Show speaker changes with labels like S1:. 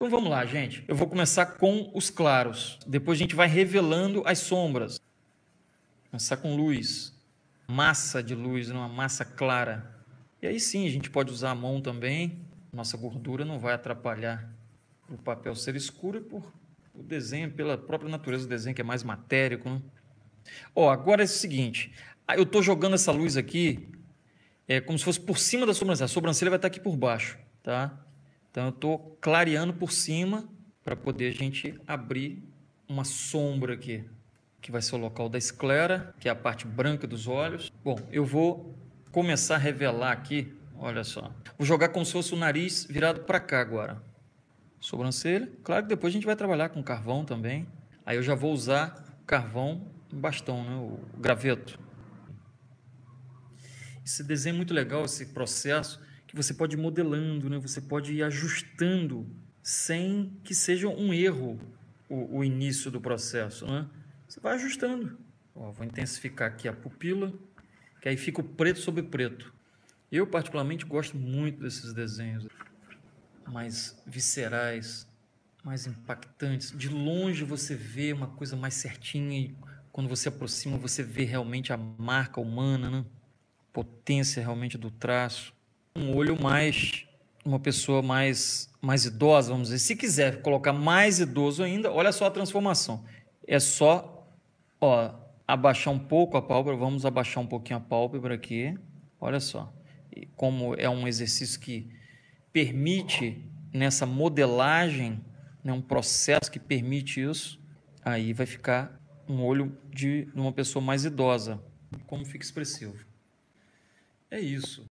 S1: Então vamos lá, gente. Eu vou começar com os claros. Depois a gente vai revelando as sombras. Começar com luz. Massa de luz, uma massa clara. E aí sim a gente pode usar a mão também. Nossa gordura não vai atrapalhar o papel ser escuro por o desenho, pela própria natureza do desenho, que é mais matérico. Né? Ó, agora é o seguinte: ah, eu estou jogando essa luz aqui é, como se fosse por cima da sobrancelha. A sobrancelha vai estar aqui por baixo, tá? Então eu estou clareando por cima para poder a gente abrir uma sombra aqui, que vai ser o local da esclera, que é a parte branca dos olhos. Bom, eu vou começar a revelar aqui, olha só. Vou jogar como se fosse o nariz virado para cá agora. Sobrancelha. Claro que depois a gente vai trabalhar com carvão também. Aí eu já vou usar carvão bastão, né? o graveto. Esse desenho é muito legal, esse processo, você pode ir modelando, né? você pode ir ajustando sem que seja um erro o, o início do processo. Né? Você vai ajustando. Ó, vou intensificar aqui a pupila, que aí fica o preto sobre preto. Eu, particularmente, gosto muito desses desenhos mais viscerais, mais impactantes. De longe você vê uma coisa mais certinha e quando você aproxima você vê realmente a marca humana, né? potência realmente do traço um olho mais uma pessoa mais mais idosa, vamos dizer, se quiser colocar mais idoso ainda, olha só a transformação. É só ó, abaixar um pouco a pálpebra, vamos abaixar um pouquinho a pálpebra aqui. Olha só. E como é um exercício que permite nessa modelagem, né, um processo que permite isso, aí vai ficar um olho de uma pessoa mais idosa, como fica expressivo. É isso.